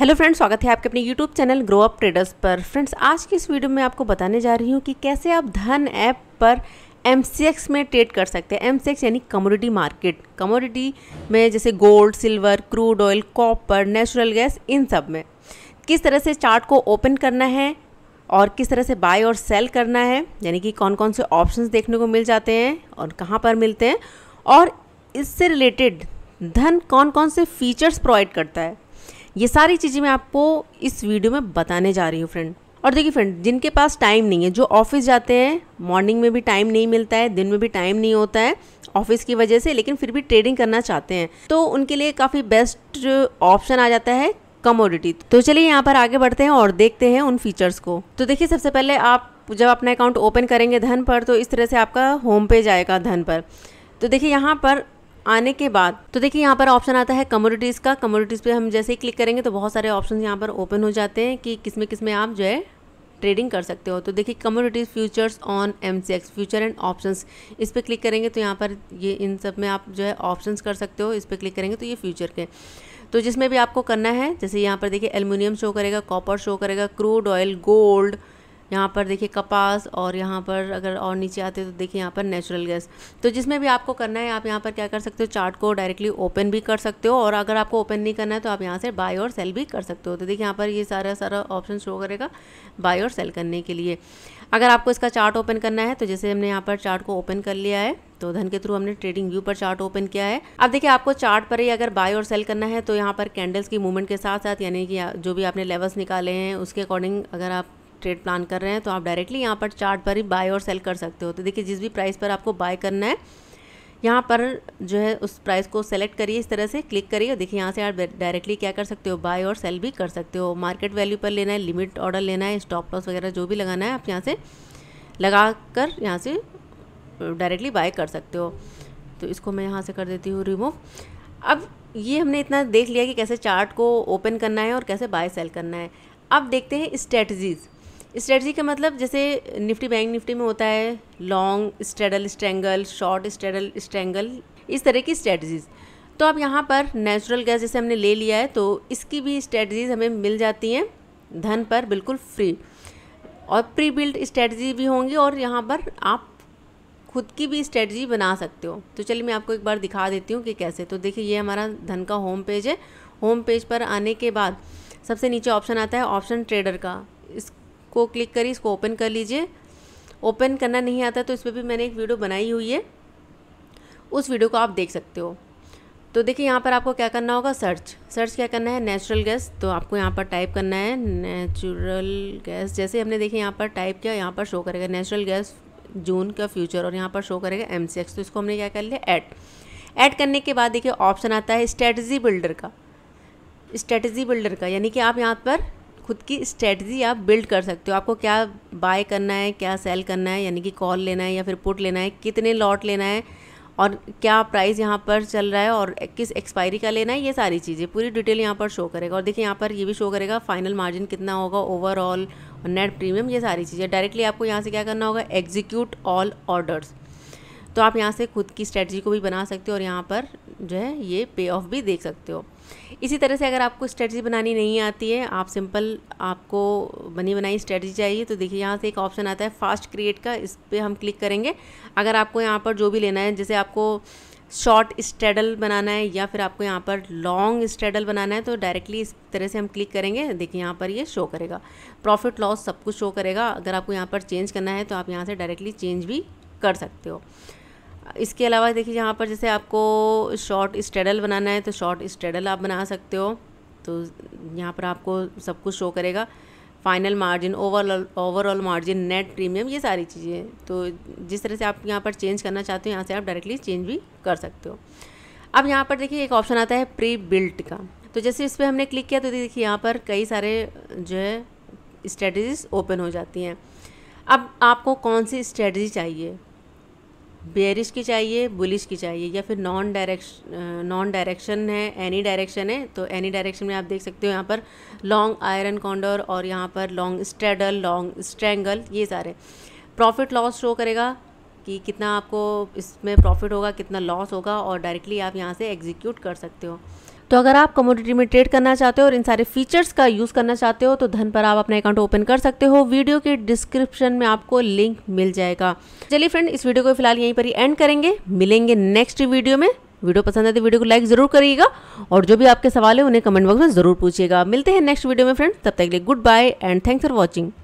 hello friends स्वागत है आपके अपने YouTube channel grow up traders पर फ्रेंड्स आज की इस वीडियो में आपको बताने जा रही हूँ कि कैसे आप धन ऐप पर एम में ट्रेड कर सकते हैं एम यानी कमोडिटी मार्केट कमोडिटी में जैसे gold silver crude oil copper natural gas इन सब में किस तरह से चार्ट को ओपन करना है और किस तरह से बाय और सेल करना है यानी कि कौन कौन से ऑप्शंस देखने को मिल जाते हैं और कहाँ पर मिलते हैं और इससे रिलेटेड धन कौन कौन से फीचर्स प्रोवाइड करता है ये सारी चीज़ें मैं आपको इस वीडियो में बताने जा रही हूँ फ्रेंड और देखिए फ्रेंड जिनके पास टाइम नहीं है जो ऑफिस जाते हैं मॉर्निंग में भी टाइम नहीं मिलता है दिन में भी टाइम नहीं होता है ऑफिस की वजह से लेकिन फिर भी ट्रेडिंग करना चाहते हैं तो उनके लिए काफ़ी बेस्ट ऑप्शन आ जाता है कमोडिटी तो चलिए यहाँ पर आगे बढ़ते हैं और देखते हैं उन फीचर्स को तो देखिए सबसे पहले आप जब अपना अकाउंट ओपन करेंगे धन पर तो इस तरह से आपका होम पेज आएगा धन पर तो देखिए यहाँ पर आने के बाद तो देखिए यहाँ पर ऑप्शन आता है कम्योडिटीज़ का कम्योडिटीज़ पे हम जैसे ही क्लिक करेंगे तो बहुत सारे ऑप्शन यहाँ पर ओपन हो जाते हैं कि किस में किस में आप जो है ट्रेडिंग कर सकते हो तो देखिए commodities futures on M future and options इस पर क्लिक करेंगे तो यहाँ पर ये इन सब में आप जो है ऑप्शंस कर सकते हो इस पर क्लिक करेंगे तो ये फ्यूचर के तो जिसमें भी आपको करना है जैसे यहाँ पर देखिए एल्यूमिनियम शो करेगा कॉपर शो करेगा क्रूड ऑयल गोल्ड यहाँ पर देखिए कपास और यहाँ पर अगर और नीचे आते तो देखिए यहाँ पर नेचुरल गैस तो जिसमें भी आपको करना है आप यहाँ पर क्या कर सकते हो चार्ट को डायरेक्टली ओपन भी कर सकते हो और अगर आपको ओपन नहीं करना है तो आप यहाँ से बाय और सेल भी कर सकते हो तो देखिए यहाँ पर ये सारा सारा ऑप्शन शो करेगा बाय और सेल करने के लिए अगर आपको इसका चार्ट ओपन करना है तो जैसे हमने यहाँ पर चार्ट को ओपन कर लिया है तो धन के थ्रू हमने ट्रेडिंग व्यू पर चार्ट ओपन किया है अब देखिए आपको चार्ट पर ही अगर बाय और सेल करना है तो यहाँ पर कैंडल्स की मूवमेंट के साथ साथ यानी कि जो भी आपने लेवल्स निकाले हैं उसके अकॉर्डिंग अगर आप ट्रेड प्लान कर रहे हैं तो आप डायरेक्टली यहाँ पर चार्ट पर ही बाय और सेल कर सकते हो तो देखिए जिस भी प्राइस पर आपको बाय करना है यहाँ पर जो है उस प्राइस को सेलेक्ट करिए इस तरह से क्लिक करिए और देखिए यहाँ से आप डायरेक्टली क्या कर सकते हो बाय और सेल भी कर सकते हो मार्केट वैल्यू पर लेना है लिमिट ऑर्डर लेना है स्टॉप लॉस वगैरह जो भी लगाना है आप यहाँ से लगा कर यहाँ से डायरेक्टली बाय कर सकते हो तो इसको मैं यहाँ से कर देती हूँ रिमूव अब ये हमने इतना देख लिया कि कैसे चार्ट को ओपन करना है और कैसे बाय सेल करना है अब देखते हैं स्ट्रेटजीज़ स्ट्रेटजी का मतलब जैसे निफ्टी बैंक निफ्टी में होता है long straddle strangle short straddle strangle इस तरह की स्ट्रेटजीज़ तो अब यहाँ पर नेचुरल गैस जैसे हमने ले लिया है तो इसकी भी स्ट्रेटजीज़ हमें मिल जाती हैं धन पर बिल्कुल फ्री और प्री बिल्ड स्ट्रेटजी भी होंगी और यहाँ पर आप खुद की भी स्ट्रेटजी बना सकते हो तो चलिए मैं आपको एक बार दिखा देती हूँ कि कैसे तो देखिए ये हमारा धन का होम पेज है होम पेज पर आने के बाद सबसे नीचे ऑप्शन आता है ऑप्शन ट्रेडर का इस को क्लिक करिए इसको ओपन कर लीजिए ओपन करना नहीं आता तो इस पर भी मैंने एक वीडियो बनाई हुई है उस वीडियो को आप देख सकते हो तो देखिए यहाँ पर आपको क्या करना होगा सर्च सर्च क्या करना है नेचुरल गैस तो आपको यहाँ पर टाइप करना है नेचुरल गैस जैसे हमने देखिए यहाँ पर टाइप किया यहाँ पर शो करेगा नेचुरल गैस जून का फ्यूचर और यहाँ पर शो करेगा एम तो इसको हमने क्या कर लिया ऐड ऐड करने के बाद देखिए ऑप्शन आता है स्ट्रेटजी बिल्डर का स्ट्रेटजी बिल्डर का यानी कि आप यहाँ पर खुद की स्ट्रेटजी आप बिल्ड कर सकते हो आपको क्या बाय करना है क्या सेल करना है यानी कि कॉल लेना है या फिर पुट लेना है कितने लॉट लेना है और क्या प्राइस यहाँ पर चल रहा है और किस एक्सपायरी का लेना है ये सारी चीज़ें पूरी डिटेल यहाँ पर शो करेगा और देखिए यहाँ पर ये भी शो करेगा फाइनल मार्जिन कितना होगा ओवरऑल नेट प्रीमियम ये सारी चीज़ें डायरेक्टली आपको यहाँ से क्या करना होगा एग्जीक्यूट ऑल ऑर्डर्स तो आप यहाँ से खुद की स्ट्रेटजी को भी बना सकते हो और यहाँ पर जो है ये पे ऑफ भी देख सकते हो इसी तरह से अगर आपको स्ट्रेटजी बनानी नहीं आती है आप सिंपल आपको बनी बनाई स्ट्रेटजी चाहिए तो देखिए यहाँ से एक ऑप्शन आता है फास्ट क्रिएट का इस पर हम क्लिक करेंगे अगर आपको यहाँ पर जो भी लेना है जैसे आपको शॉर्ट स्ट्रेडल बनाना है या फिर आपको यहाँ पर लॉन्ग स्ट्रेडल बनाना है तो डायरेक्टली इस तरह से हम क्लिक करेंगे देखिए यहाँ पर ये शो करेगा प्रॉफिट लॉस सब कुछ शो करेगा अगर आपको यहाँ पर चेंज करना है तो आप यहाँ से डायरेक्टली चेंज भी कर सकते हो इसके अलावा देखिए यहाँ पर जैसे आपको शॉर्ट स्टेडल बनाना है तो शॉर्ट स्टेडल आप बना सकते हो तो यहाँ पर आपको सब कुछ शो करेगा final margin overall overall margin net premium ये सारी चीज़ें तो जिस तरह से आप यहाँ पर चेंज करना चाहते हो यहाँ से आप डायरेक्टली चेंज भी कर सकते हो अब यहाँ पर देखिए एक ऑप्शन आता है प्री बिल्ट का तो जैसे इस पर हमने क्लिक किया तो देखिए यहाँ पर कई सारे जो है स्ट्रेटजीज ओपन हो जाती हैं अब आपको कौन सी स्ट्रेटजी चाहिए बेरिश की चाहिए बुलिश की चाहिए या फिर नॉन डायरेक्शन नॉन डायरेक्शन है एनी डायरेक्शन है तो एनी डायरेक्शन में आप देख सकते हो यहाँ पर लॉन्ग आयरन कॉन्डोर और यहाँ पर लॉन्ग स्ट्रेडल लॉन्ग स्ट्रैंगल ये सारे प्रॉफिट लॉस शो करेगा कि कितना आपको इसमें प्रॉफिट होगा कितना लॉस होगा और डायरेक्टली आप यहाँ से एग्जीक्यूट कर सकते हो तो अगर आप कमोडिटी में ट्रेड करना चाहते हो और इन सारे फीचर्स का यूज़ करना चाहते हो तो धन पर आप अपना अकाउंट ओपन कर सकते हो वीडियो के डिस्क्रिप्शन में आपको लिंक मिल जाएगा चलिए फ्रेंड इस वीडियो को फिलहाल यहीं पर ही एंड करेंगे मिलेंगे नेक्स्ट वीडियो में वीडियो पसंद आए तो वीडियो को लाइक जरूर करिएगा और जो भी आपके सवाल है उन्हें कमेंट बॉक्स में जरूर पूछिएगा मिलते हैं नेक्स्ट वीडियो में फ्रेंड तब तक के लिए good bye and thanks for watching